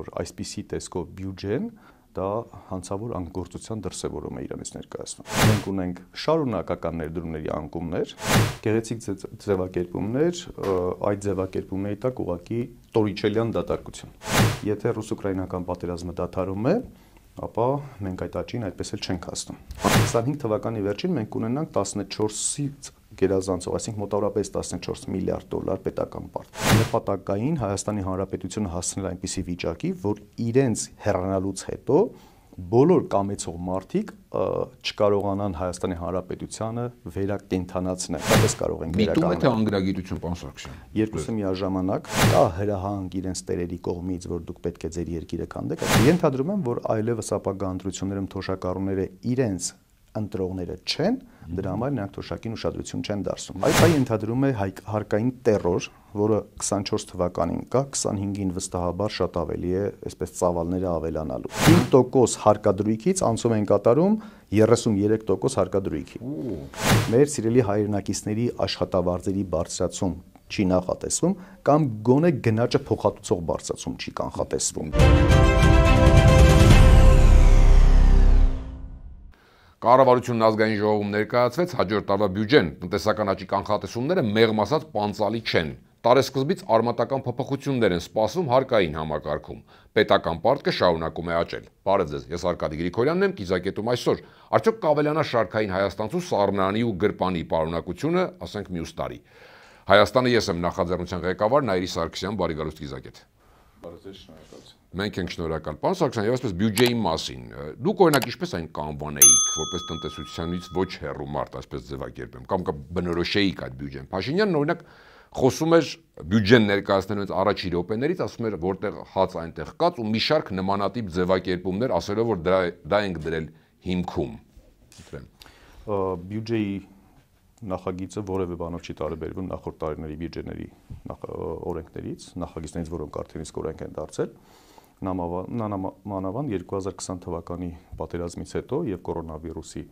որ այսպիսի տեսքով բյուջեն դա հանցավոր անկորցության դրսևորում է իրենից ներկայացնում։ Մենք ունենք շարունակական ներդրումների անկումներ, գեղեցիկ ձևակերպումներ, այդ ձևակերպումների տակ ուղակի տորիչելյան դատարկություն։ Եթե ռուս-ուկրաինական պատերազմը դադարում է, դա ապա մենք այդ աճին այդպես էլ չենք հասնում։ 25 թվականի վերջին մենք կունենանք 14-ից գերազանցող, այսինքն մոտավորապես 14 միլիարդ դոլար պետական պարտ։ Նպատակային Հայաստանի Հանրապետությունը հասնել այնպիսի վիճակի, որ իրենց հեռանալուց հետո բոլոր կամեցող մարդիկ չկարողանան Հայաստանի Հանրապետությանը վերակենթանացնել։ Այդպես կարող ենք վերականգնել։ Միտումը թե անգրագիտություն, պարոն Սարգսյան։ Երկուսը միաժամանակ կա հրահանգ իրենց տերերի կողմից, որ դուք պետք է ձեր երկիրը քանդեք։ Ենթադրում եմ, որ այլևս ապագա ընտրություններում թոշակառուները իրենց ընտրողները չեն, դրա համար նրանք թոշակին ուշադրություն չեն դարձնում։ Այդ այ ենթադրում է հարկային terror, որը 24 թվականին կա, 25-ին վստահաբար շատ ավելի է, այսպես ծավալները ավելանալու։ 5% հարկադրույքից անցում են կատարում 33% հարկադրույքի։ Մեր սիրելի հայրենակիցների աշխատավարձերի բարձրացում չի նախատեսվում կամ գոնե գնաճը փոխհատուցող բարձրացում չի կանխատեսվում։ Կառավարությունն ազգային ժողովում ներկայացվեց հաջորդ տարվա բյուջեն։ Տնտեսական աճի կանխատեսումները մեղմ ասած պանծալի չեն։ Տարեսկզբից արմատական փոփոխություններ են սպասվում հարկային համակարգում։ Պետական պարտքը շարունակում է աճել։ Բարև ձեզ, ես Արկադի Գրիգորյանն եմ, կիզակետում այսօր։ Արդյոք կավելանա շարքային Հայաստանցու սառնանի ու գրպանի պարունակությունը, ասենք մյուս տարի։ Հայաստանը ես եմ նախաձեռնության ղեկավար Նաիրի Սարգսյան, բարի գալուստ կիզակետ։ Բարև ձեզ, շնորհակալություն։ Մենք ենք շնորհակալ։ Պարոն Սարգսյան, եւ այսպես բյուջեի մասին։ Դուք օրինակ ինչպես այն կանվանեիք, որպես տնտեսությունից ոչ հեռու մարդ, այսպես ձևակերպեմ, կամ կբնորոշեիք այդ բյուջեն։ Փաշինյանն օրինակ խոսում էր բյուջեն ներկայացնելուց առաջի րոպեներից ասում էր որտեղ հաց այնտեղ կաց ու մի շարք նմանատիպ ձևակերպումներ ասելով որ դա դա ենք դրել հիմքում։ Իտրեմ։ Բյուջեի նախագիծը որևէ բանով չի տարբերվում նախորդ տարիների բյուջեների օրենքներից, նախագիծներից, որոնք արդեն իսկ օրենք են դարձել։ Նամանավան 2020 թվականի պատերազմից հետո եւ կորոնավիրուսի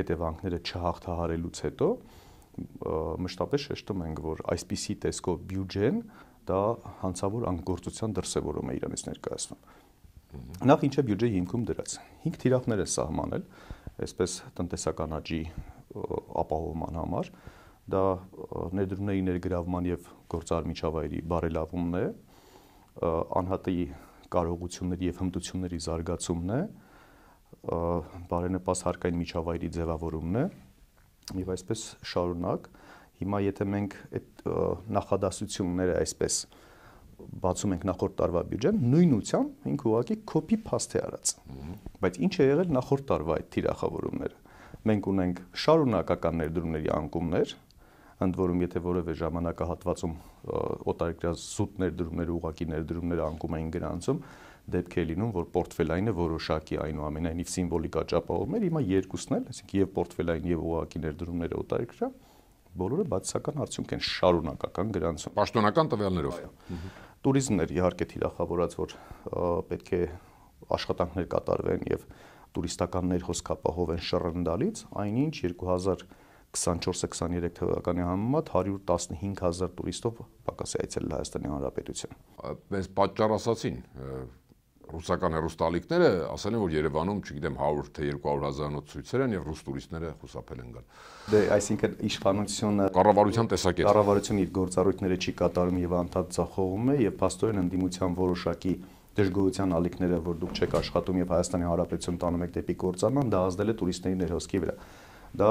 հետևանքները չհաղթահարելուց հետո մշտապես շեշտում ենք, որ այսպիսի տեսքով բյուջեն դա հանցավոր անգործության դրսևորում է իրանից ներկայացնում։ Նախ ինչը բյուջեի հիմքում դրած։ 5 թիրախներ է սահմանել, այսպես տնտեսական աճի ապահովման համար։ Դա ներդրումների ներգրավման եւ գործար միջավայրի բարելավումն է, անհատի կարողությունների եւ հմտությունների զարգացումն է, բարենպաստ հարկային միջավայրի ձևավորումն է, եւ այսպես շարունակ։ Հիմա եթե մենք այդ նախադասությունները այսպես բացում ենք նախորդ տարվա բյուջեն, նույնությամբ ինքը ուղղակի copy paste է արած։ Բայց ինչ է եղել նախորդ տարվա այդ թիրախավորումները։ Մենք ունենք շարունակական ներդրումների անկումներ, ընդ որում եթե որևէ ժամանակահատվածում օտարերկրյա զուտ ներդրումները ուղակի ներդրումները անկում էին գրանցում, դեպք է լինում, որ պորտֆելայինը որոշակի այնուամենայնիվ սիմվոլիկա ճապահովներ, հիմա երկուսն էլ, այսինքն եւ պորտֆելային եւ օղակի ներդրումները օտարերկրյա բոլորը բացասական արդյունք են շարունակական գրանցում։ Պաշտոնական տվյալներով։ Տուրիզմն էր իհարկե թիրախավորած, որ պետք է աշխատանքներ կատարվեն եւ տուրիստական ներխոս կապահովեն շռնդալից, այնինչ 2000 24-23 թվականի համեմատ 115000 տուրիստով պակաս է այցելել Հայաստանի Հանրապետություն։ Այս պատճառ ասացին ռուսական հերոստալիկները ասել են որ Երևանում, չգիտեմ, 100 թե 200 հազարանոց ցույցեր են եւ ռուս տուրիստները խուսափել են գալ։ Դե, այսինքն իշխանությունը կառավարության տեսակետ։ Կառավարությունը իր գործառույթները չի կատարում եւ անդադ ցախողում է եւ փաստորեն ընդդիմության որոշակի դժգոհության ալիքները, որ դուք չեք աշխատում եւ Հայաստանի Հանրապետություն տանում եք դեպի կորցանման, դա ազդել է տուրիստների ներհոսքի վրա։ Դա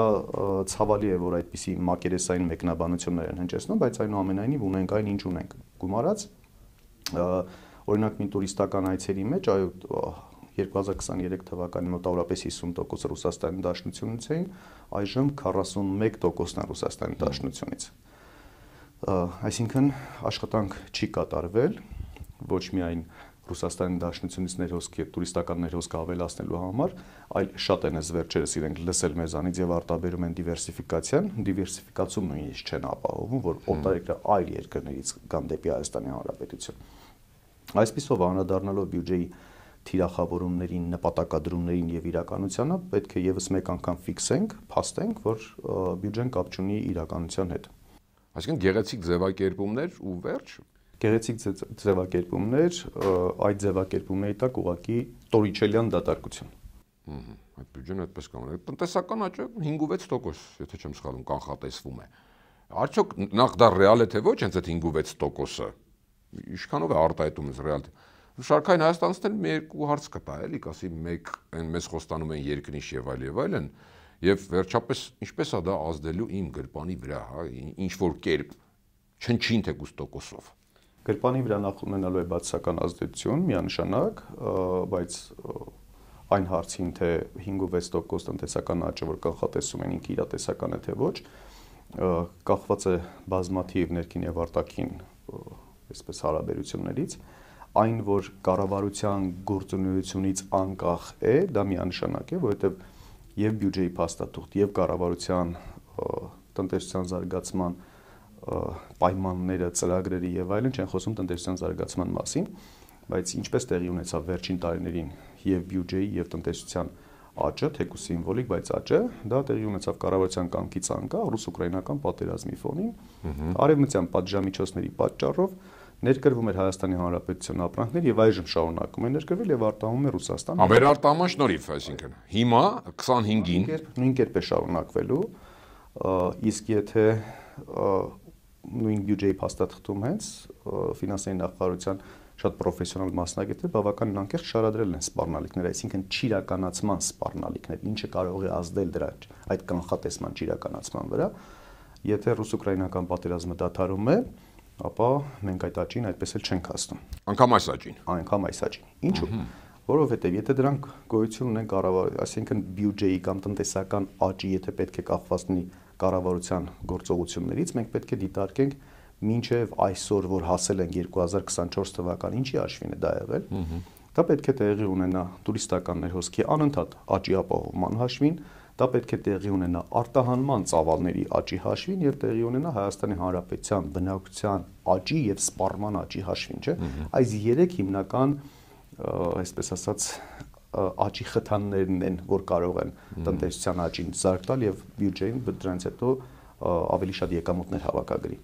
ցավալի է, որ այդպիսի մակերեսային մեկնաբանություններ են հնչեցնում, բայց այնուամենայնիվ ունենք այն, ինչ ունենք։ Գումարած Օրինակ, մի տուրիստական այցերի մեջ, այո, 2023 թվականին մոտավորապես 50% Ռուսաստանի Դաշնությունից էին, այժմ 41%-ն Ռուսաստանի Դաշնությունից։ Այսինքն աշխատանք չի կատարվել ոչ միայն Ռուսաստանի Դաշնությունից ներհոսք եւ տուրիստական ներհոսք ավելացնելու համար, այլ շատ են ես վերջերս իրենք լսել մեզանից եւ արտաբերում են դիվերսիֆիկացիան, դիվերսիֆիկացում նույնիսկ չեն ապահովում, որ օտարերկրյա այլ երկրներից կամ դեպի Հայաստանի Հանրապետություն Այսպիսով անդրադառնալով բյուջեի թիրախավորումներին, նպատակադրումներին եւ իրականությանը պետք է եւս մեկ անգամ ֆիքսենք, փաստենք, որ բյուջեն կապ չունի իրականության հետ։ Այսինքն գեղեցիկ ձևակերպումներ ու վերջ գեղեցիկ ձևակերպումներ, այդ ձևակերպումների տակ ուղակի տորիչելյան դատարկություն։ Ահա, այդ բյուջեն այդպես կան։ Տնտեսական աճը 5.6%, եթե չեմ սխալվում, կանխատեսվում է։ Արդյոք նախ դա ռեալ է թե ոչ, հենց այդ 5.6%-ը Ինչքանով է արտահայտում ես ռեալիտ։ Շարքային Հայաստանից էլ մի երկու հարց կտա, էլի, կասի մեկ այն մեզ խոստանում են երկնիշ եւ այլ եւ այլն, եւ վերջապես ինչպես է դա ազդելու իմ գրպանի վրա, հա, ինչ որ կերպ չնչին թե գուստոկոսով։ Գրպանի վրա նախ ունենալու է բացական ազդեցություն, միանշանակ, բայց այն հարցին թե 5 ու 6% տնտեսական աճը որ կանխատեսում են ինքը իրատեսական է թե ոչ կախված է բազմաթիվ ներքին եւ արտաքին այսպես հարաբերություններից, այն որ կառավարության գործունեությունից անկախ է, դա միանշանակ է, որովհետև եւ բյուջեի փաստաթուղթ եւ կառավարության տնտեսության զարգացման պայմանները, ծրագրերի եւ այլն չեն խոսում տնտեսության զարգացման մասին, բայց ինչպես տեղի ունեցավ վերջին տարիներին եւ բյուջեի եւ տնտեսության աճը, թեկուզ սիմվոլիկ, բայց աճը, դա տեղի ունեցավ կառավարության կամքից անկա ռուս-ուկրաինական պատերազմի ֆոնին, արևմտյան պատժամիջոցների պատճառով, ներկրվում էր Հայաստանի Հանրապետության ապրանքներ եւ այժմ շարունակում է ներկրվել եւ արտահանում է Ռուսաստան։ Ավերար տաման շնորհիվ, այսինքն հիմա 25-ին նույն կերպ է շարունակվելու, իսկ եթե նույն բյուջեի փաստաթղթում հենց ֆինանսների նախարարության շատ պրոֆեսիոնալ մասնագետներ բավականին անկեղծ շարադրել են սպառնալիքները, այսինքն ճիրականացման սպառնալիքներ, ինչը կարող է ազդել դրա այդ կանխատեսման ճիրականացման վրա, եթե ռուս-ուկրաինական պատերազմը դադարում է, դա ապա մենք այդ աճին այդպես էլ չենք հասնում։ Անկամ այս աճին։ Անկամ այս աճին։ Ինչու՞։ Որովհետև եթե դրանք գոյություն ունեն կառավար, այսինքն բյուջեի կամ տնտեսական աճի, եթե պետք է կախված լինի կառավարության գործողություններից, մենք պետք է դիտարկենք մինչև այսօր, որ հասել են 2024 թվականին, ինչի արշվին է դա եղել։ Դա պետք է տեղի ունենա տուրիստական ներհոսքի անընդհատ աճի ապահովման հաշվին, Դա պետք է տեղի ունենա արտահանման ծավալների աճի հաշվին եւ տեղի ունենա Հայաստանի Հանրապետության բնակության աճի եւ սպառման աճի հաշվին, չէ՞։ Այս 3 հիմնական, այսպես ասած, աճի խթաններն են, որ կարող են տնտեսության աճին զարգտալ եւ բյուջեին դրանից հետո ավելի շատ եկամուտներ հավաքագրի։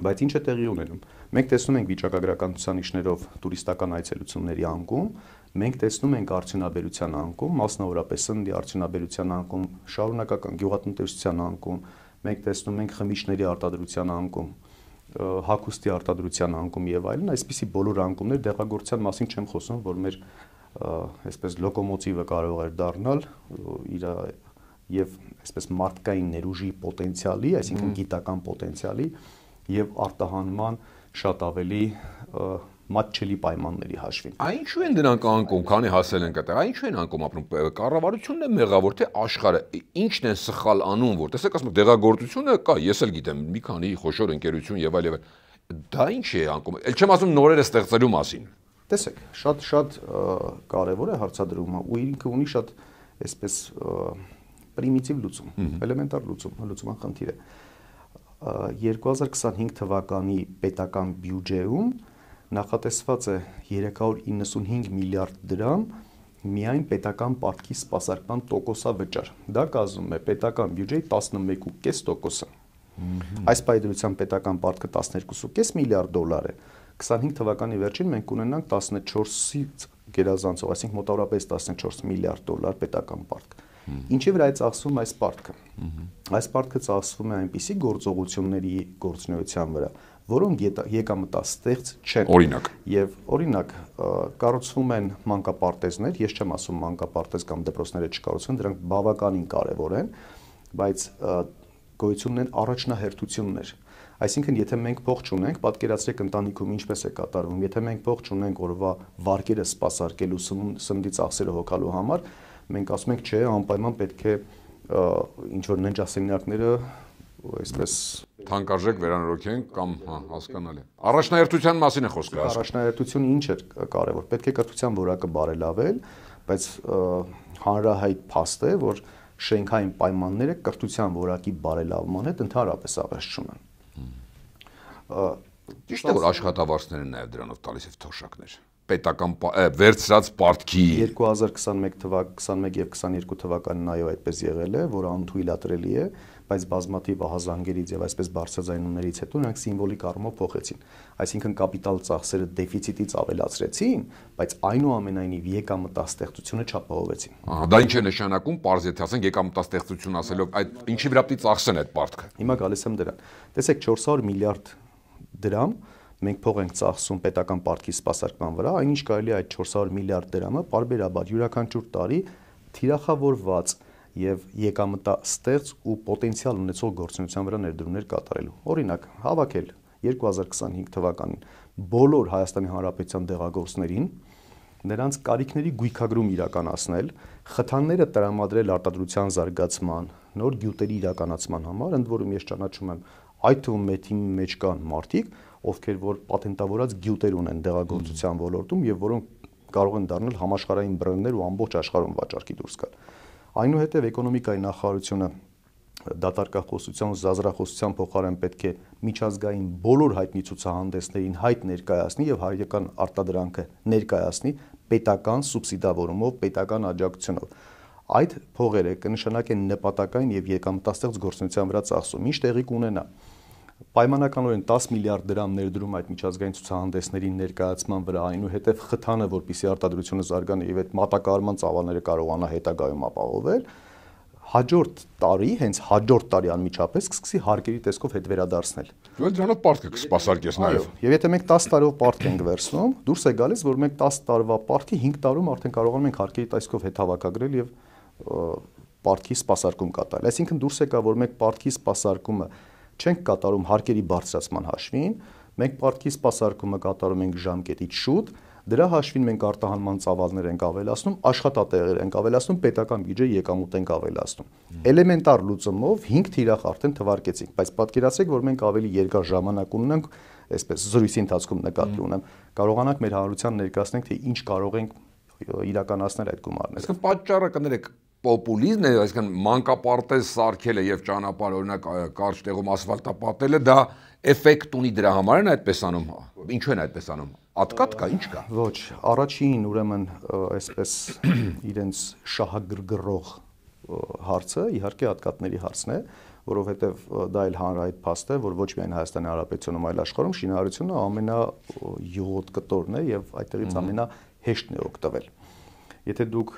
Բայց ինչ է տեղի ունենում։ Մենք տեսնում ենք վիճակագրական ցուցանիշներով տուրիստական այցելությունների անկում, մենք տեսնում ենք արդյունաբերության անկում, մասնավորապես սննդի արդյունաբերության անկում, շարունակական գյուղատնտեսության անկում, մենք տեսնում ենք խմիչքների արտադրության անկում, հակոստի արտադրության անկում եւ այլն, այսպիսի բոլոր անկումներ դեղագործության մասին չեմ խոսում, որ մեր այսպես լոկոմոտիվը կարող էր դառնալ իր եւ այսպես մարդկային ներուժի պոտենցիալի, այսինքն գիտական պոտենցիալի եւ արտահանման շատ ավելի և, մատչելի պայմանների հաշվին։ Այն ինչու են դրանք անկոմ, քանի հասել են այդտեղ։ Այն ինչու են անկոմ ապրում։ Կառավարությունն է մեղավոր, թե աշխարհը ի՞նչն են սխալ անում, որ տեսեք, ասում դեղագործությունը կա, ես էլ գիտեմ, մի քանի խոշոր ընկերություն եւ այլ եւ այլ։ Դա ինչ է անկոմ։ Էլ չեմ ասում նորերը ստեղծելու մասին։ Տեսեք, շատ շատ կարևոր է հարցադրումը ու ինքը ունի շատ այսպես պրիմիտիվ լուծում, էլեմենտար լուծում, լուծման խնդիր է։ 2025 թվականի պետական բյուջեում նախատեսված է 395 միլիարդ դրամ միայն պետական պարտքի սպասարկման տոկոսավճար։ Դա կազմում է պետական բյուջեի 11.5%-ը։ Այս պայդրության պետական պարտքը 12.5 միլիարդ դոլար է։ 25 թվականի վերջին մենք ունենանք 14-ից գերազանցող, այսինքն մոտավորապես 14 միլիարդ դոլար պետական պարտք։ Ինչի վրա է ծախսվում այս պարտքը։ Այս պարտքը ծախսվում է այնպիսի գործողությունների գործունեության վրա, որոնք եկամտաստեղծ չեն։ Օրինակ։ Եվ օրինակ կառուցվում են մանկապարտեզներ, ես չեմ ասում մանկապարտեզ կամ դպրոցները չկառուցեն, դրանք բավականին կարևոր են, բայց գոյությունն են առաջնահերթություններ։ Այսինքն, եթե մենք փող չունենք, պատկերացրեք ընտանիքում ինչպես է կատարվում։ Եթե մենք փող չունենք օրվա վարկերը սպասարկելու սննդից ախսերը հոգալու համար, մենք ասում ենք, չէ, անպայման պետք է ինչ որ ննջասենյակները այսպես թանկարժեք վերանորոգեն կամ հա հասկանալի։ Առաջնահերթության մասին է խոսքը։ հա, Առաջնահերթությունը ինչ է կարևոր։ Պետք է կրթության որակը բարելավել, բայց հանրահայտ փաստ է, որ շենքային պայմանները կրթության որակի բարելավման հետ ընդհանրապես ավերժ չունեն։ Ճիշտ է, որ աշխատավարձները նաև դրանով տալիս է թոշակներ պետական վերծրած պարտքի 2021 թվակ 21 եւ 22 թվականն այո այդպես եղել է, որ անթույլատրելի է, որ բայց բազմաթիվ ահազանգերից եւ այսպես բարձրաձայնումներից հետո նրանք սիմվոլիկ առումով փոխեցին։ Այսինքն կապիտալ ծախսերը դեֆիցիտից ավելացրեցին, բայց այնուամենայնիվ եկամտաստեղծությունը չապահովեցին։ Ահա դա ինչ է նշանակում, པարզ եթե ասենք եկամտաստեղծություն ասելով այդ ինչի վրա պիտի ծախսեն այդ պարտքը։ Հիմա գալիս եմ դրան։ Տեսեք 400 միլիարդ դրամ մենք փող ենք ծախսում պետական պարտքի սպասարկման վրա, այնինչ կարելի է այդ 400 միլիարդ դրամը բարբերաբար յուրաքանչյուր տարի թիրախավորված եւ եկամտա ստեղծ ու պոտենցիալ ունեցող գործունեության վրա ներդրումներ կատարելու։ Օրինակ, հավաքել 2025 թվականին բոլոր Հայաստանի Հանրապետության դեղագործներին նրանց կարիքների գույքագրում իրականացնել, խթանները տրամադրել արտադրության զարգացման, նոր գյուտերի իրականացման համար, ընդ որում ես ճանաչում եմ այդ թվում մեր թիմի մեջ կան մարդիկ, ովքեր որ պատենտավորած գյուտեր ունեն դեղագործության ոլորտում եւ որոնք կարող են դառնալ համաշխարհային բրենդներ ու ամբողջ աշխարհում վաճառքի դուրս գալ։ Այնուհետև էկոնոմիկայի նախարարությունը դատարկախոսության ու զազրախոսության փոխարեն պետք է միջազգային բոլոր հայտնի ցուցահանդեսներին հայտ ներկայացնի եւ հայկական արտադրանքը ներկայացնի պետական սուբսիդավորումով, պետական աջակցությունով։ Այդ փողերը կնշանակեն նպատակային եւ եկամտաստեղծ գործունեության վրա ծախսում։ Ինչ տեղի կունենա։ կու պայմանականորեն 10 միլիարդ դրամ ներդրում այդ միջազգային ցուցահանդեսների ներկայացման վրա, այնուհետև խթանը, որպիսի արտադրությունը զարգանա եւ այդ մատակարարման ծավալները կարողանա հետագայում ապահովել, հաջորդ տարի, հենց հաջորդ տարի անմիջապես կսկսի հարկերի տեսքով հետ վերադարձնել։ Դու դրանով պարտքը կսպասարկես նաև։ Եվ եթե մենք 10 տարով պարտք ենք վերցնում, դուրս է գալիս, որ մենք 10 տարվա պարտքի 5 տարում արդեն կարողանում ենք հարկերի տեսքով հետ հավաքագրել եւ պարտքի սպասարկում կատարել։ Այսինքն դուրս եկա, որ մենք պարտքի սպասարկումը չենք կատարում հարկերի բարձրացման հաշվին, մենք պարտքի սպասարկումը կատարում ենք ժամկետից շուտ, դրա հաշվին մենք արտահանման ծավալներ ենք ավելացնում, աշխատատեղեր ենք ավելացնում, պետական բյուջեի եկամուտ ենք ավելացնում։ Էլեմենտար լուծումով 5 թիրախ արդեն թվարկեցինք, բայց պատկերացեք, որ մենք ավելի երկար ժամանակ ունենք, այսպես զրույցի ընթացքում նկատի ունեմ, կարողանանք մեր հանրության ներկայացնենք, թե ինչ կարող ենք իրականացնել այդ գումարները։ Իսկ պատճառը կներեք, պոպուլիզմն է, այսինքն մանկապարտեզ սարքելը եւ ճանապարհ օրինակ կարճ տեղում ասֆալտապատելը դա էֆեկտ ունի դրա համար են այդպես անում։ հա։ Ինչու են այդպես անում։ Ատկատ կա, ինչ կա։ Ոչ, առաջին ուրեմն այսպես իրենց շահագրգռող հարցը իհարկե ատկատների հարցն է, որովհետև դա էլ հանրահայտ փաստ է, որ ոչ միայն Հայաստանի Հանրապետությունում, այլ աշխարհում շինարարությունը ամենայուղոտ կտորն է եւ այդտեղից ամենահեշտն է օգտվել։ Եթե դուք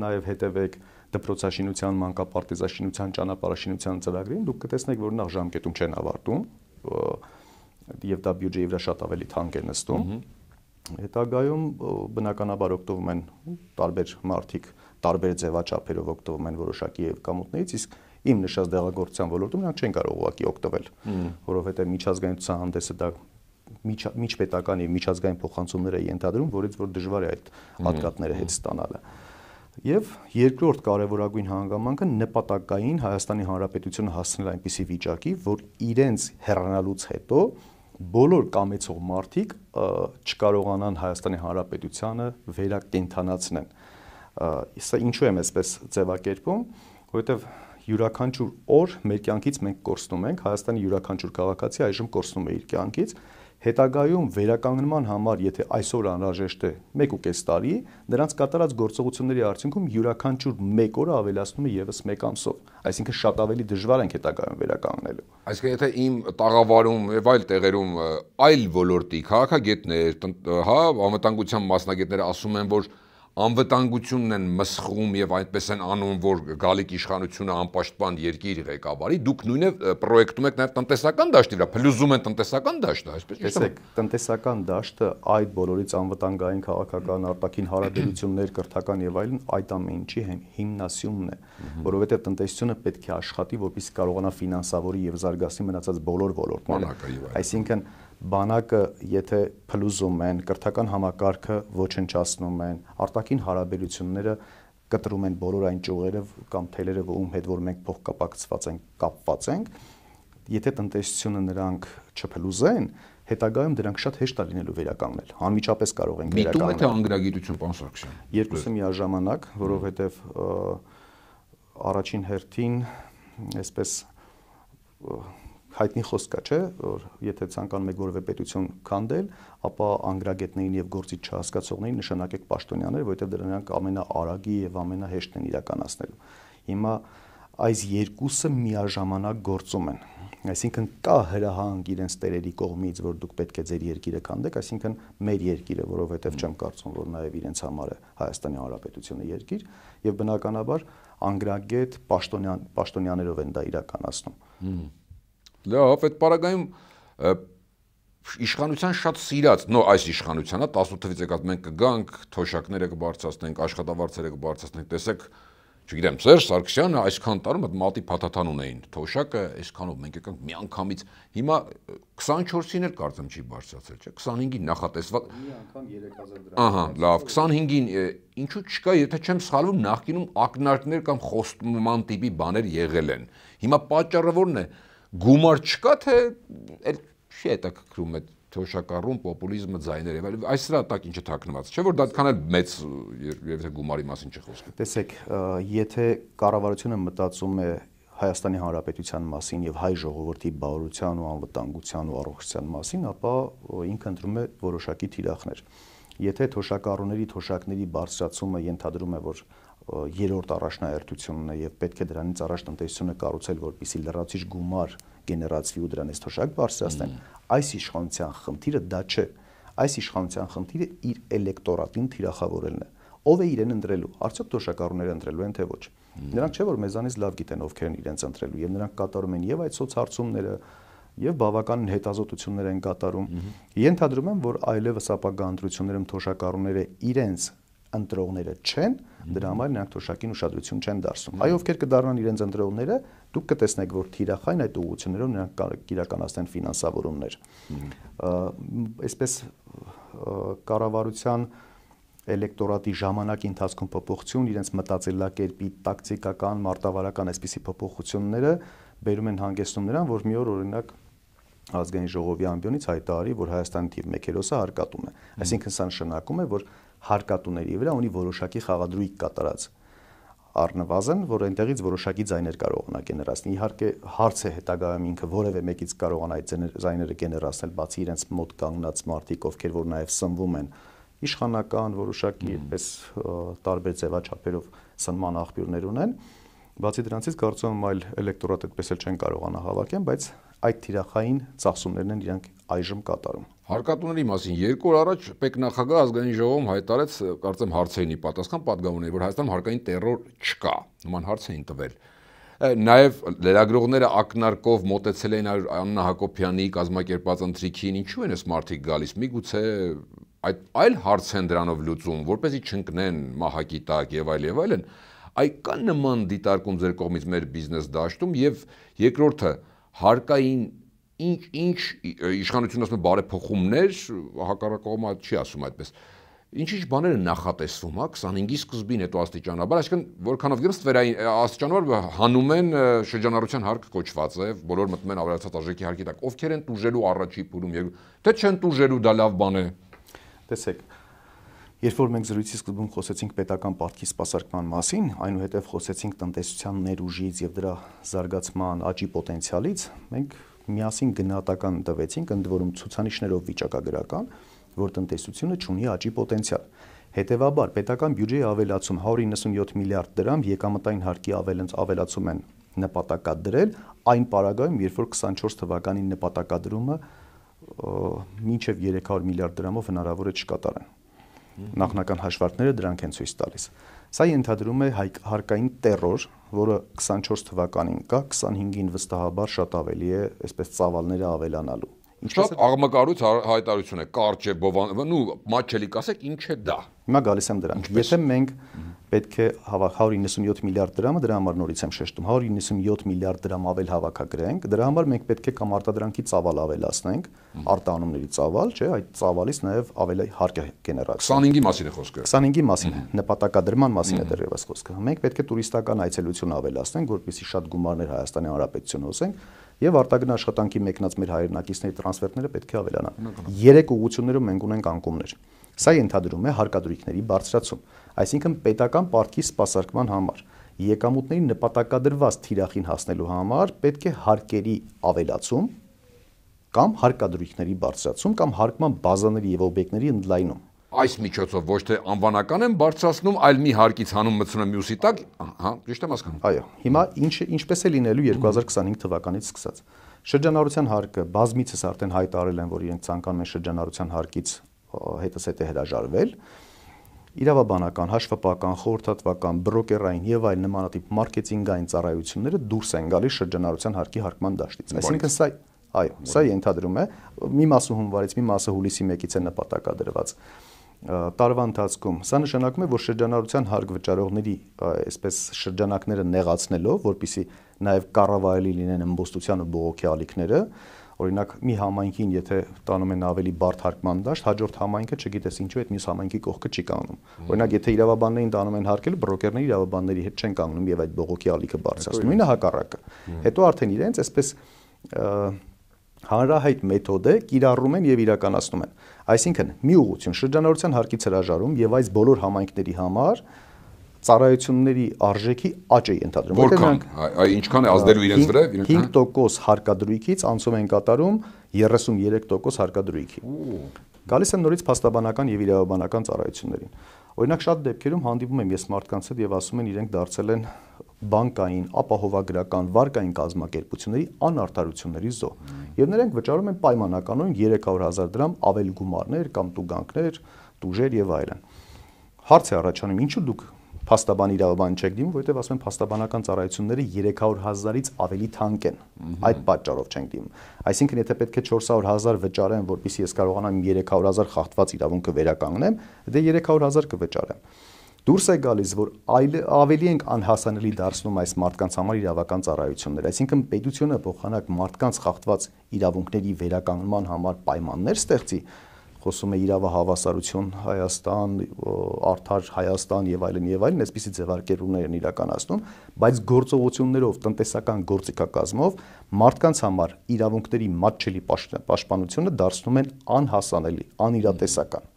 նաև հետևեք դպրոցաշինության, մանկապարտեզաշինության, ճանապարհաշինության ծրագրին, դուք կտեսնեք, որ նախ ժամկետում չեն ավարտում եւ դա բյուջեի վրա շատ ավելի թանկ է նստում։ Հետագայում բնականաբար օգտվում են տարբեր մարտիկ, տարբեր ձևաչափերով օգտվում են որոշակի եւ կամուտներից, իսկ իմ նշած դեղագործության ոլորտում նրանք չեն կարող ուղակի օգտվել, որովհետեւ միջազգային ցուցահանդեսը դա միջպետական եւ միջազգային փոխանցումներ է ենթադրում, որից որ դժվար է այդ հատկատները հետ ստանալը։ mm -hmm Եվ երկրորդ կարևորագույն հանգամանքը նպատակային Հայաստանի Հանրապետությունը հասցնել այնպիսի վիճակի, որ իրենց հեռանալուց հետո բոլոր կամեցող մարդիկ չկարողանան Հայաստանի Հանրապետությանը վերակենթանացնեն։ Սա ինչու եմ այսպես ձևակերպում, որովհետև յուրաքանչյուր օր մեր կյանքից մենք կորցնում ենք, Հայաստանի յուրաքանչյուր քաղաքացի այժմ կորցնում է իր կյանքից, հետագայում վերականգնման համար, եթե այսօր անհրաժեշտ է 1.5 տարի, նրանց կատարած գործողությունների արդյունքում յուրաքանչյուր 1 օրը ավելացնում է եւս 1 ամսով, այսինքն շատ ավելի դժվար ենք հետագայում վերականգնելու։ Այսինքն եթե իմ տաղավարում եւ այլ տեղերում այլ ոլորտի քաղաքագետներ, հա, անվտանգության մասնագետները ասում են, որ անվտանգությունն են մսխում եւ այդպես են անում, որ գալիք իշխանությունը անպաշտպան երկիր ղեկավարի, դուք նույնը պրոյեկտում եք նաեւ տնտեսական դաշտի վրա, փլուզում են տնտեսական դաշտը, այսպես տեսեք, տնտեսական դաշտը այդ բոլորից անվտանգային քաղաքական արտաքին հարաբերություններ, կրթական եւ այլն այդ ամենի հիմնասյունն է, որովհետեւ տնտեսությունը պետք է աշխատի, որպես կարողանա ֆինանսավորի եւ զարգացնի մնացած բոլոր ոլորտները։ Այսինքն բանակը եթե փլուզում են, կրթական համակարգը ոչնչացնում են, արտաքին հարաբերությունները կտրում են բոլոր այն ճյուղերը կամ թելերը, ում հետ որ մենք փոխկապակցված ենք, կապված ենք, եթե տնտեսությունը նրանք չփլուզեն, հետագայում դրանք շատ հեշտ է լինելու վերականգնել։ Անմիջապես կարող են վերականգնել։ Միտումը թե անգրագիտություն, պարոն Սարգսյան։ Երկուսը միաժամանակ, որովհետև առաջին հերթին այսպես հայտնի խոսք է, չէ, որ եթե ցանկանում եք որևէ պետություն քանդել, ապա անգրագետներին եւ գործի չհասկացողներին նշանակեք պաշտոնյաներ, որովհետեւ դրանք ամենաարագի եւ ամենահեշտն իրականացնելու։ Հիմա այս երկուսը միաժամանակ գործում են։ Այսինքն կա հրահանգ իրենց տերերի կողմից, որ դուք պետք է ձեր երկիրը քանդեք, այսինքն մեր երկիրը, որովհետև չեմ կարծում, որ նաև իրենց համար է Հայաստանի Հանրապետությունը երկիր, եւ բնականաբար անգրագետ պաշտոնյան պաշտոնյաներով են դա իրականացնում։ Հմ Լավ, հա, այդ պարագայում իշխանության շատ սիրած, նո այս իշխանությանը 18-ից եկած մենք կգանք, թոշակները կբարձրացնենք, աշխատավարձերը կբարձրացնենք, տեսեք, չգիտեմ, Սերժ Սարգսյանը այսքան տարում այդ մատի փաթաթան ունեին, թոշակը այսքանով մենք եկանք միանգամից, հիմա 24-ին էլ կարծեմ չի բարձրացել, չէ, 25-ին նախատեսված մի անգամ 3000 դրամ։ Ահա, լավ, 25-ին ինչու չկա, եթե չեմ սխալվում, նախկինում ակնարկներ կամ խոստման տիպի բաներ եղել են։ Հիմա պատճառը ո՞րն է, որ գումար չկա, թե էլ չի հետաքրքրում այդ թոշակառում պոպուլիզմը ձայներ եւ այլն այս սրա տակ ինչը թաքնված չէ որ դա այդքան էլ մեծ եթե գումարի մասին չի խոսքը տեսեք եթե կառավարությունը մտածում է Հայաստանի Հանրապետության մասին եւ հայ ժողովրդի բարօրության ու անվտանգության ու առողջության մասին, ապա ինքը ընտրում է որոշակի թիրախներ։ Եթե թոշակառուների թոշակների բարձրացումը ենթադրում է, որ երրորդ առաջնահերթությունն է եւ պետք է դրանից առաջ տնտեսությունը կառուցել, որպիսի լրացիչ գումար գեներացվի ու դրանից թոշակ բարձրացնեն, այս իշխանության խնդիրը դա չէ։ Այս իշխանության խնդիրը իր էլեկտորատին թիրախավորելն է։ Ով է իրեն ընտրելու, արդյոք դոշակառուները ընտրելու են թե ոչ։ Նրանք չէ որ մեզանից լավ գիտեն ովքեր են իրենց ընտրելու եւ նրանք կատարում են եւ այդ սոցհարցումները, եւ բավականին հետազոտություններ են կատարում։ Ենթադրում եմ, որ այլևս ապագա ընտրություններում թոշակառուները իրենց ընտրողները չեն, դրա համար նրանք թոշակին ուշադրություն չեն դարձնում։ Այո, ովքեր կդառնան իրենց ընտրողները, դուք կտեսնեք, որ թիրախային այդ ուղղություններով նրանք իրականացնեն ֆինանսավորումներ։ Այսպես կառավարության էլեկտորատի ժամանակի ընթացքում փոփոխություն, իրենց մտածելակերպի, տակտիկական, մարտավարական այսպիսի փոփոխությունները բերում են հանգեցնում նրան, որ մի օր օրինակ որ ազգային ժողովի ամբիոնից հայտարարի, որ Հայաստանի թիվ 1-ը հարկատուն է։ Այսինքն սա նշանակում է, որ հարկատուների վրա ունի որոշակի խաղադրույք կատարած առնվազն, որ այնտեղից որոշակի ձայներ կարող ունա գեներացնել։ Իհարկե, հարց է հետագայում ինքը որևէ մեկից կարողանա այդ ձայները գեներացնել, բացի իրենց մոտ կանգնած մարդիկ, ովքեր որ նաև սնվում են իշխանական որոշակի այդպես տարբեր ձևաչափերով սնման աղբյուրներ ունեն։ Բացի դրանից կարծում եմ այլ էլեկտորատ այդպես էլ չեն կարողանա հավաքեն, բայց այդ թիրախային ծախսումներն են իրանք այժմ կատարում։ Հարկատուների մասին երկու օր առաջ ՊԵԿ նախագահ ազգային ժողովում հայտարարեց, կարծեմ հարցերնի պատասխան պատգամավորներ, որ Հայաստանում հարկային terror չկա։ Նման հարց էին տվել նաև լրագրողները ակնարկով մոտեցել էին Աննա Հակոբյանի կազմակերպած ընթրիքին, ինչու են այս մարդիկ գալիս։ Միգուցե այդ այլ հարց են դրանով լուծում, որպեսզի չընկնեն մահակի տակ եւ այլ եւ այլն։ Այ կան նման դիտարկում ձեր կողմից մեր բիզնես դաշտում եւ երկրորդը, այ հարկային ինչ ինչ իշխանությունն ասում է բարեփոխումներ, հակառակողմը չի ասում այդպես։ Ինչ-ինչ բաներ են նախատեսվում, հա 25-ի սկզբին հետո աստիճանաբար, այսինքն որքանով գիտեմ, ստվերային աստիճանաբար հանում են շրջանառության հարկ կոչված է, բոլոր մտնում են ավելացած արժեքի հարկի տակ։ Ովքեր են տուժելու առաջի փուլում, թե չեն տուժելու, դա լավ բան է։ Տեսեք, Երբ որ մենք զրույցի սկզբում խոսեցինք պետական պարտքի սպասարկման մասին, այնուհետև խոսեցինք տնտեսության ներուժից եւ դրա զարգացման աճի պոտենցիալից, մենք միասին գնահատական տվեցինք ընդ որում ցուցանիշներով վիճակագրական, որ տնտեսությունը ունի աճի պոտենցիալ։ Հետևաբար պետական բյուջեի ավելացում 197 միլիարդ դրամ եկամտային հարկի ավելընց ավելացում են նպատակադրել այն պարագայում, երբ որ 24 թվականին նպատակադրումը մինչև 300 միլիարդ դրամով հնարավոր է չկատարեն նախնական հաշվարկները դրանք են ցույց տալիս։ Սա ենթադրում է հարկային terror, որը 24 թվականին կա, 25-ին վստահաբար շատ ավելի է, այսպես ծավալները ավելանալու։ Ինչպես աղմկարուց հայտարություն է, կարճ է, բովան, նու մաչելի կասեք, ինչ է դա։ Հիմա գալիս եմ դրան։ Եթե մենք պետք է հավաք 197 միլիարդ դրամը, դրա համար նորից եմ շեշտում, 197 միլիարդ դրամ ավել հավաքագրենք, դրա համար մենք պետք է կամ արտադրանքի ծավալ ավելացնենք, արտանումների ծավալ, չէ, այդ ծավալից նաև ավելի հարկ է գեներացնել։ 25-ի մասին է խոսքը։ 25-ի մասին, նպատակադրման մասին է դեռևս խոսքը։ Մենք պետք է տուրիստական այցելություն ավելացնենք, որպեսզի շատ գումարներ Հայաստանի Հանրապետությունը հոսենք եւ արտագնա աշխատանքի մեկնած մեր հայրենակիցների տրանսֆերտները պետք է ավելանան։ Երեք ուղություններում մենք ունենք անկումներ։ Սա ենթադրում է հարկադրույքների բարձրացում, այսինքն պետական պարտքի սպասարկման համար եկամուտների նպատակադրված թիրախին հասնելու համար պետք է հարկերի ավելացում կամ հարկադրույքների բարձրացում կամ հարկման բազաների եւ օբյեկտների ընդլայնում այս միջոցով ոչ թե անվանական են բարձրացնում, այլ մի հարկից հանում մտցնում մյուսի տակ, հա, ճիշտ եմ հասկանում։ Այո, հիմա ինչ ինչպես է լինելու 2025 թվականից սկսած։ Շրջանառության հարկը բազմիցս արդեն հայտարարել են, որ իրենք ցանկանում են շրջանառության հարկից հետսհետե հրաժարվել իրավաբանական, հաշվապահական, խորհրդատվական, բրոկերային եւ այլ նմանատիպ մարքեթինգային ծառայությունները դուրս են գալիս շրջանառության հարկի հարկման դաշտից։ Այսինքն սա այո, սա ենթադրում է մի մասը հունվարից, մի մասը հուլիսի 1-ից է նպատակադրված տարվա ընթացքում։ Սա նշանակում է, որ շրջանառության հարգ վճարողների այսպես շրջանակները նեղացնելով, որpիսի նաև կառավարելի լինեն ըմբոստության ու բողոքի ալիքները, Օրինակ մի համայնքին եթե տանում են ավելի բարդ հարկման դաշտ, հաջորդ համայնքը չգիտես ինչու այդ մյուս համայնքի կողքը չի կանգնում։ Օրինակ եթե իրավաբաններին տանում են հարկել, բրոկերները իրավաբանների հետ չեն կանգնում եւ այդ բողոքի ալիքը բարձրացնում։ Նույնը հակառակը։ Հետո արդեն իրենց այսպես հանրահայտ մեթոդ է կիրառում են եւ իրականացնում են։ Այսինքն՝ մի ուղղություն շրջանառության հարկից հրաժարում եւ այս բոլոր համայնքների համար ծառայությունների արժեքի աճ է ենթադրում։ Որքան, այ ինչքան է ազդելու իրենց վրա, իրենց 5% հա? հարկադրույքից անցում են կատարում 33% հարկադրույքի։ Գալիս եմ նորից փաստաբանական եւ իրավաբանական ծառայություններին։ Օրինակ շատ դեպքերում հանդիպում եմ ես մարդկանց հետ եւ ասում են իրենք դարձել են բանկային, ապահովագրական, վարկային կազմակերպությունների անարդարությունների զոհ։ Եվ նրանք վճարում են պայմանականորեն 300.000 դրամ ավել գումարներ կամ տուգանքներ, տուժեր եւ այլն։ Հարց է առաջանում, ինչու դուք փաստաբան իրավաբան չեք դիմում, որովհետև ասում են փաստաբանական ծառայությունները 300.000-ից ավելի թանկ են։ Այդ պատճառով չենք դիմում։ Այսինքն, եթե պետք է 400.000 վճարեմ, որpիսի ես կարողանամ 300.000 խախտված իրավունքը վերականգնեմ, դե 300.000 կվճարեմ դուրս է գալիս, որ այլ ավելի ենք անհասանելի դարձնում այս մարդկանց համար իրավական ծառայությունները։ Այսինքն պետությունը փոխանակ մարդկանց խախտված իրավունքների վերականգնման համար պայմաններ ստեղծի, խոսում է իրավա հավասարություն Հայաստան, արդար Հայաստան եւ այլն եւ այլն, այսպիսի ձևարկերումներ են իրականացնում, բայց գործողություններով, տնտեսական գործիքակազմով մարդկանց համար իրավունքների մատչելի պաշտպանությունը դարձնում են անհասանելի, անիրատեսական։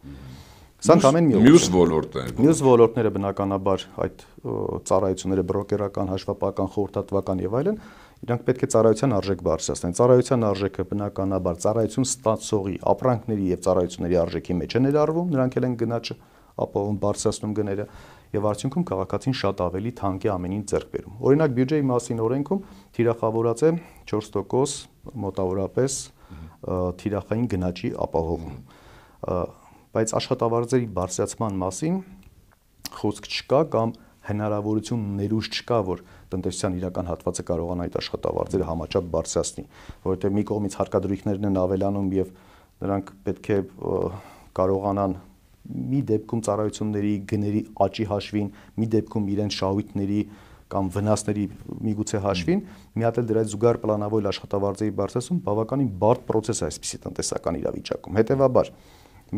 Սա ամեն մի մյուս ոլորտները։ Մյուս ոլորտները բնականաբար այդ ծառայությունները բրոկերական, հաշվապահական, խորհրդատվական եւ այլն, այլ իրանք պետք է ծառայության արժեք բարձրացնեն։ Ծառայության արժեքը բնականաբար ծառայություն ստացողի, ապրանքների եւ ծառայությունների արժեքի մեջ է ներառվում, նրանք էլ են գնաճը ապահովում բարձրացնում գները եւ արդյունքում քաղաքացին շատ ավելի թանկ է ամենին ձեռք բերում։ Օրինակ բյուջեի մասին օրենքում թիրախավորած է 4% մոտավորապես թիրախային գնաճի ապահովում։ Բայց աշխատավարձերի բարձրացման մասին խոսք չկա կամ հնարավորություն ներուժ չկա, որ տնտեսության իրական հատվածը կարողանա այդ աշխատավարձերը համաչափ բարձրացնի, որովհետև մի կողմից հարկադրույքներն են ավելանում եւ նրանք պետք է կարողանան մի դեպքում ծառայությունների գների աճի հաշվին, մի դեպքում իրենց շահույթների կամ վնասների միգուցե հաշվին, մի հատ էլ դրա զուգար պլանավորել աշխատավարձերի բարձրացում բավականին բարդ process է այսպիսի տնտեսական իրավիճակում։ Հետևաբար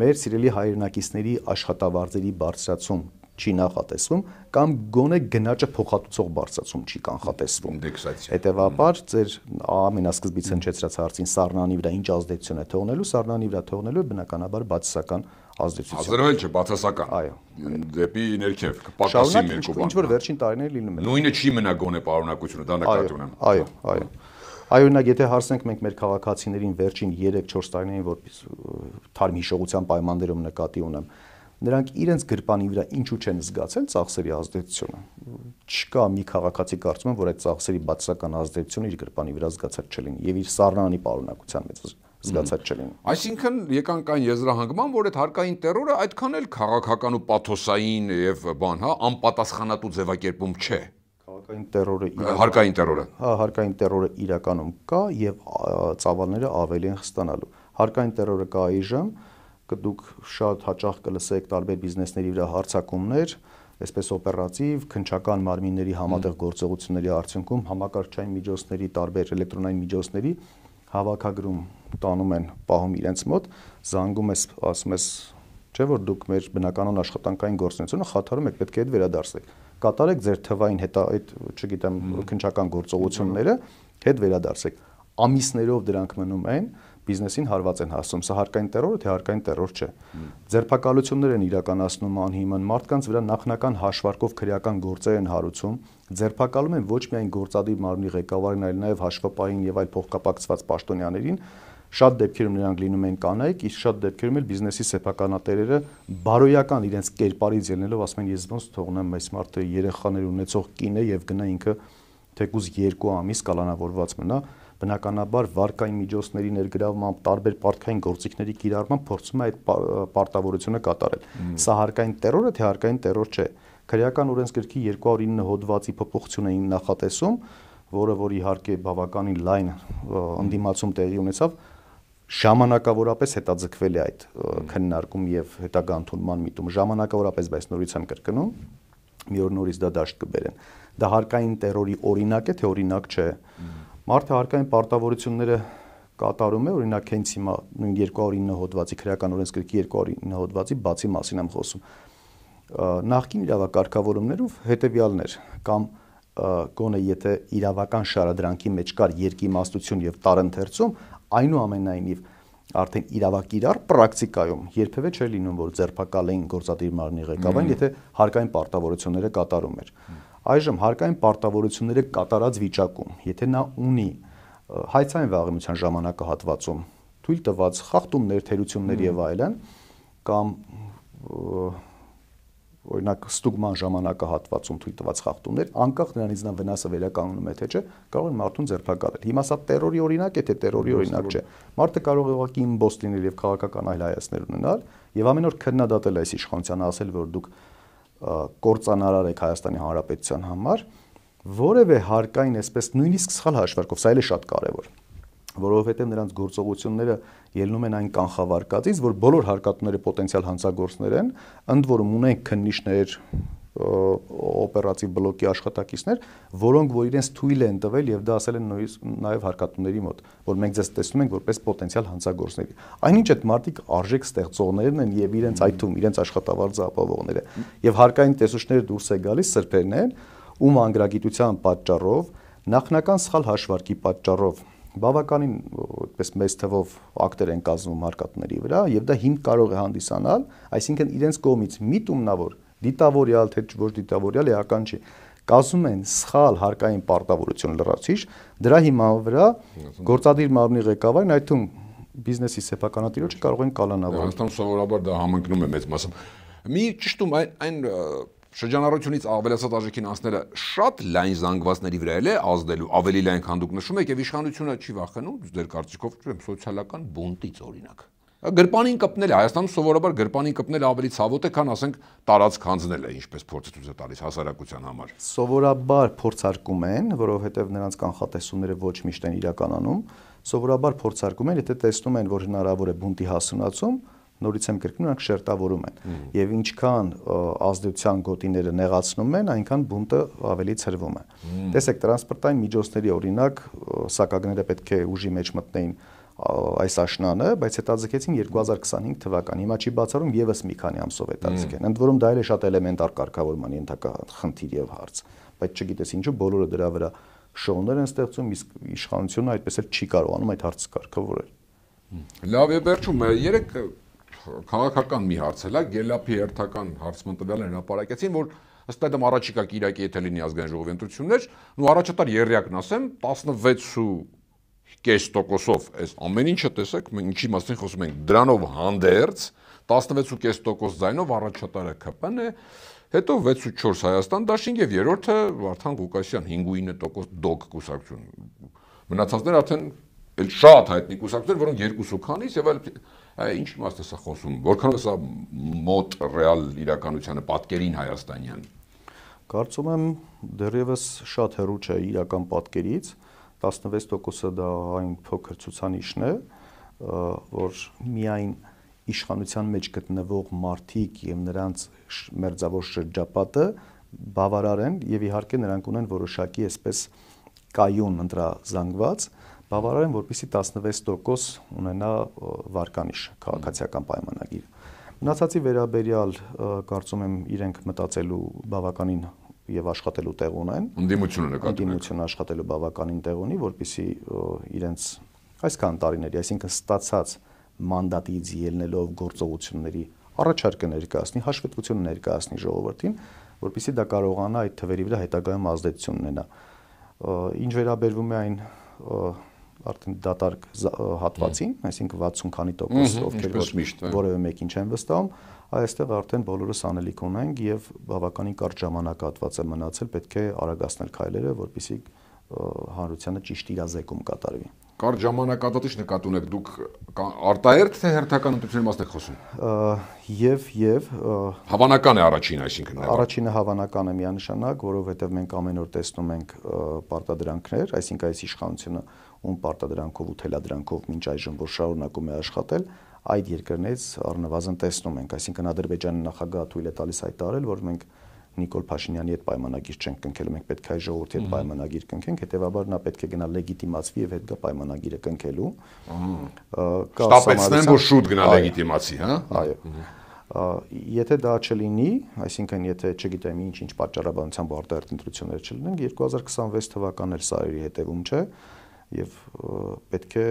մեր սիրելի հայրենակիցների աշխատավարձերի բարձրացում չի նախատեսվում կամ գոնե գնաճը փոխհատուցող բարձրացում չի կանխատեսվում։ Ինդեքսացիա։ Հետևաբար ձեր ամենասկզբից հնչեցրած հարցին սառնանի վրա ինչ ազդեցություն է թողնելու, սառնանի վրա թողնելու է բնականաբար բացասական ազդեցություն։ Ազդրվել չէ, բացասական։ Այո։ Դեպի ներքև կպակասի մերկու բան։ Ինչ որ վերջին տարիները լինում է։ Նույնը չի մնա գոնե պարունակությունը, դա նկատի ունեմ։ Այո, այո։ Այո, նա եթե հարցնենք մենք մեր քաղաքացիներին վերջին 3-4 տարիներին որպես թարմ հիշողության պայմաններում նկատի ունեմ, նրանք իրենց գրպանի վրա ինչու չեն զգացել ծախսերի ազդեցությունը։ Չկա մի քաղաքացի կարծում եմ, որ այդ ծախսերի բացական ազդեցությունը իր գրպանի վրա զգացած չլինի եւ իր սառնանի պարունակության մեջ զգացած չլինի։ Այսինքն եկանք այն եզրահանգման, որ այդ հարկային terror-ը այդքան էլ քաղաքական ու պաթոսային եւ բան, հա, անպատասխանատու ձևակերպում չէ հարկային terror-ը հարկային terror-ը հա հարկային terror-ը իրականում կա եւ ծավալները ավելի են խստանալու հարկային terror-ը կա այժմ դուք շատ հաճախ կլսեք տարբեր բիզնեսների վրա հարցակումներ, այսպես օպերատիվ, քնչական մարմինների համատեղ գործողությունների արդյունքում համակարգչային միջոցների տարբեր էլեկտրոնային միջոցների հավաքագրում տանում են պահում իրենց մոտ, զանգում ես, ասում ես, չէ՞ որ դուք մեր բնականon աշխատանքային գործունեությունը խաթարում եք, պետք է այդ վերադարձեք։ Կատարեք ձեր թվային հետ այդ, չգիտեմ, քնչական գործողությունները, հետ վերադարձեք։ Ամիսներով դրանք մնում են, են բիզնեսին հարված են հասցում։ Սա հարկային terror է, թե հարկային terror չէ։ Ձերբակալություններ են իրականացնում անհիմն մարդկանց վրա նախնական հաշվարկով քրեական գործեր են հարուցում, ձերբակալում են ոչ միայն գործադիր մարմնի ղեկավարին, այլ նաև հաշվապահին եւ այլ փոխկապակցված պաշտոնյաներին, շատ դեպքերում նրանք լինում են կանայք, իսկ շատ դեպքերում էլ բիզնեսի սեփականատերերը բարոյական իրենց կերպարից ելնելով ասում են ես ոնց թողնեմ այս մարդը երեխաներ ունեցող կին է եւ գնա ինքը թեկուզ 2 ամիս կալանավորված մնա բնականաբար վարկային միջոցների ներգրավմամբ տարբեր պարտքային գործիքների կիրառմամբ փորձում է այդ պարտավորությունը կատարել։ Սա հարկային terror է, թե հարկային terror չէ։ Քրեական օրենսգրքի 209 հոդվածի փոփոխություն էին նախատեսում, որը որ իհարկե բավականին լայն ընդդիմացում տեղի ունեցավ, ժամանակավորապես հետաձգվել է այդ քննարկում եւ հետագա ընդունման միտում ժամանակավորապես բայց նորից եմ կրկնում մի օր նորից դա դաշտ կբերեն դա հարկային terrorի օրինակ է թե օրինակ չէ mm -hmm Մարդը հարկային պարտավորությունները կատարում է, օրինակ հենց հիմա նույն 209 հոդվածի քրեական օրենսգրքի 209 հոդվածի բացի մասին եմ խոսում։ Նախկին իրավակարգավորումներով հետևյալներ կամ գոնե եթե իրավական շարադրանքի մեջ կար երկիմաստություն եւ տարընթերցում, այնուամենայնիվ արդեն իրավակ իրար պրակտիկայում երբևէ չէր լինում որ ձերբակալ էին գործադիր մարմնի ղեկավարին, եթե հարկային պարտավորությունները կատարում էր։ Ա, այժմ հարկային պարտավորությունները կատարած վիճակում, եթե նա ունի հայցային վաղեմության ժամանակահատվածում թույլ տված խախտումներ, թերություններ եւ այլն կամ օրինակ ստուգման ժամանակահատվածում թույլ տված խախտումներ, անկախ նրանից նա վնասը վերականգնում է թե չէ, կարող են մարդուն ձերբակալել։ Հիմա սա terror-ի օրինակ է, թե terror-ի օրինակ չէ։ Մարդը կարող է ուղղակի իմբոստ լինել եւ քաղաքական այլ հայացներ ունենալ, եւ ամեն օր քննադատել այս իշխանությանը, ասել, որ դուք կորցանարար եք Հայաստանի Հանրապետության համար, որևէ հարկային այսպես նույնիսկ սխալ հաշվարկով, սա էլ է շատ կարևոր որովհետև նրանց գործողությունները ելնում են այն կանխավարկածից, որ բոլոր հարկատուները պոտենցիալ հանցագործներ են, ընդ որում ունեն քննիչներ, օպերատիվ բլոկի աշխատակիցներ, որոնք որ իրենց թույլ են տվել եւ դա ասել են նաեւ հարկատուների մոտ, որ մենք ձեզ տեսնում ենք որպես պոտենցիալ հանցագործների։ Այնինչ այդ մարդիկ արժեք ստեղծողներն են եւ իրենց այդում, իրենց աշխատավարձը ապահովողները։ Եվ հարկային տեսուչները դուրս է գալիս սրբերներ, ում անգրագիտության պատճառով, նախնական սխալ հաշվարկի պատճառով բավականին այդպես մեծ թվով ակտեր են կազմում հարկատուների վրա եւ դա հիմք կարող է հանդիսանալ, այսինքն իրենց կողմից միտումնավոր դիտավորյալ թե ոչ դիտավորյալ էական չի կասում են սխալ հարկային պարտավորություն լրացիչ դրա հիման վրա գործադիր մարմնի ղեկավարին այդ թվում բիզնեսի սեփականատիրոջը կարող են կալանավորել Հայաստանում սովորաբար դա համընկնում է մեծ մասով մի ճշտում այն այն շրջանառությունից ավելացած արժեքին անցնելը շատ լայն զանգվածների վրա էլ է ազդելու ավելի լայն քան դուք նշում եք եւ իշխանությունը չի վախենում դեր կարծիքով չեմ սոցիալական բունտից օրինակ գրպանին կպնելը Հայաստանում սովորաբար գրպանին կպնելը ավելի ցավոտ է, քան ասենք տարածք հանձնելը, ինչպես փորձը ցույց է տալիս հասարակության համար։ Սովորաբար փորձարկում են, որովհետև նրանց կանխատեսումները ոչ միշտ են իրականանում, սովորաբար փորձարկում են, եթե տեսնում են, որ հնարավոր է բունտի հասունացում, նորից եմ կրկնում, նրանք շերտավորում են։ mm -hmm. Եվ ինչքան ազդեցության գոտիները նեղացնում են, այնքան բունտը ավելի ցրվում է։ mm -hmm. Տեսեք, տրանսպորտային միջոցների օրինակ սակագները պետք է ուժի մեջ մտնեին այս աշնանը, բայց հետաձգեցին 2025 թվականին։ Հիմա չի բացառում եւս մի քանի ամսով հետաձգեն։ Ընդ որում դա էլ է շատ էլեմենտար կարգավորման ենթակա խնդիր եւ հարց, բայց չգիտես ինչու բոլորը դրա վրա շոուներ են ստեղծում, իսկ իշխանությունը այդպես էլ չի կարողանում այդ հարցը կարգավորել։ Լավ է վերջում, երեք քաղաքական մի հարց էլա, Գելափի հերթական հարց մտնել են հապարակեցին, որ ըստ այդմ առաջիկա Կիրակի եթե լինի ազգային ժողովի ընտրություններ, ու առաջատար երրյակն ասեմ, 16 ու կես տոկոսով այս ամեն ինչը տեսեք, ինչի մասին խոսում ենք, դրանով հանդերձ 16.5% ձայնով առաջատարը ԿՊ-ն է, հետո 6.4 Հայաստան դաշինք եւ երրորդը Վարդան Ղուկասյան 5.9% դոգ կուսակցություն։ Մնացածները արդեն էլ շատ հայտնի կուսակցություններ, որոնք երկուսու քանից եւ այլ ինչ իմաստ է սա խոսում, որքան է սա մոտ ռեալ իրականությանը պատկերին Հայաստանյան։ Կարծում եմ դեռևս շատ հեռու չէ իրական պատկերից, 16%-ը դա այն փոքր ցուցանիշն է, որ միայն իշխանության մեջ գտնվող մարդիկ եւ նրանց մերձավոր շրջապատը բավարար են եւ իհարկե նրանք ունեն որոշակի այսպես կայուն ընդրազանգված բավարար են որպեսի 16% ունենա վարկանիշ քաղաքացիական պայմանագիր։ Մնացածի վերաբերյալ կարծում եմ իրենք մտածելու բավականին եւ աշխատելու տեղ ունեն։ Ընդդիմությունը նկատի ունեն։ Ընդդիմությունը աշխատելու բավականին տեղ ունի, որpիսի իրենց այսքան տարիների, այսինքն ստացած մանդատից ելնելով գործողությունների առաջարկը ներկայացնի, հաշվետվություն ներկայացնի ժողովրդին, որpիսի դա կարողանա այդ թվերի վրա հետագայում ազդեցություն ունենա։ Ինչ վերաբերվում է այն արդեն դատարկ հատվածին, այսինքն 60 քանի տոկոս, ովքեր որ որևէ մեկին չեն վստահում, այստեղ արդեն բոլորս անելիք ունենք եւ բավականին կարճ ժամանակահատված է մնացել, պետք է արագացնել քայլերը, որպիսի հանրությանը ճիշտ իրազեկում կատարվի։ Կար ժամանակատատիչ նկատուն եք դուք արտահերթ թե հերթական ընտրության մասն եք խոսում։ Եվ եւ հավանական է առաջինը, այսինքն հա, առաջինը հավանական է միանշանակ, որովհետեւ մենք ամեն օր տեսնում ենք պարտադրանքներ, այսինքն այս իշխանությունը ում պարտադրանքով ու թելադրանքով ոչ այժմ որ շարունակում է աշխատել, այդ երկրներից առնվազն տեսնում ենք, այսինքն Ադրբեջանի նախագահը թույլ է տալիս այդ տարել, որ մենք Նիկոլ Փաշինյանի հետ պայմանագիր չենք կնքելու, մենք պետք է այս ժողովրդի հետ պայմանագիր կնքենք, հետեւաբար նա պետք է գնա լեգիտիմացվի եւ հետ գա պայմանագիրը կնքելու։ Կա ստապեցնեն, որ շուտ գնա լեգիտիմացի, հա։ Այո եթե դա չլինի, այսինքն եթե չգիտեմ ինչ ինչ պատճառաբանությամբ արտահերտ ընտրություններ չլինեն, 2026 թվականն էլ սա իր հետևում չէ, եւ պետք է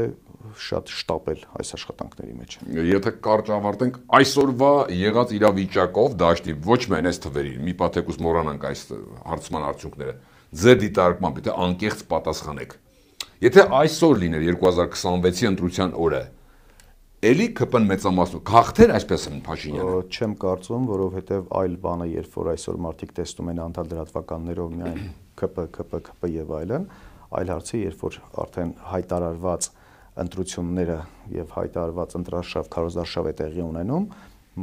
շատ շտապել այս աշխատանքների մեջ։ Եթե կարճ ավարտենք այսօրվա եղած իրավիճակով դաշտի ոչ միայն այս թվերին, մի պատեկուս մորանանք այս հարցման արդյունքները։ Ձեր դիտարկմամբ, եթե անկեղծ պատասխանեք։ Եթե այսօր լիներ 2026-ի ընտրության օրը, Էլի ԿՊ-ն մեծամասնով գաղթեր այսպես են Փաշինյանը։ Չեմ կարծում, որովհետև այլ բանը, երբ որ այսօր մարդիկ տեսնում են անդալ լրատվականներով միայն ԿՊ, ԿՊ, ԿՊ եւ այլն, այլ հարց է, երբ որ արդեն հայտարարված ընտրությունները եւ հայտարարված ընտրարշավ, քարոզարշավ է տեղի ունենում,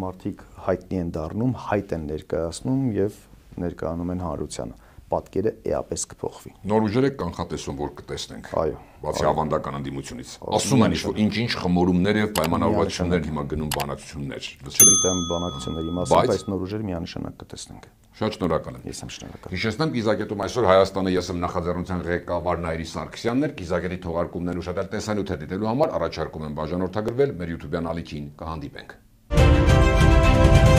մարդիկ հայտնի են դառնում, հայտ են ներկայացնում եւ ներկայանում են հանրությանը պատկերը էապես կփոխվի։ Նոր ուժեր եք կանխատեսում, որ կտեսնենք։ Այո։ Բացի ավանդական ընդդիմությունից։ Ասում են ինչ-որ ինչ-ինչ խմորումներ եւ պայմանավորվածություններ հիմա գնում բանակցություններ։ Չգիտեմ բանակցությունների մասին, բայց նոր ուժեր միանշանակ կտեսնենք։ Շատ շնորհակալ եմ։ Ես եմ շնորհակալ։ Հիշեցնեմ Կիզակետում այսօր Հայաստանը ես եմ նախաձեռնության ղեկավար Նայրի Սարգսյանն էր։ Կիզակետի թողարկումներն ու շատեր տեսանյութ է դիտելու համար առաջարկում եմ բաժանորդագրվել մեր YouTube-յան ալիքին։ Կհանդիպենք։ Thank you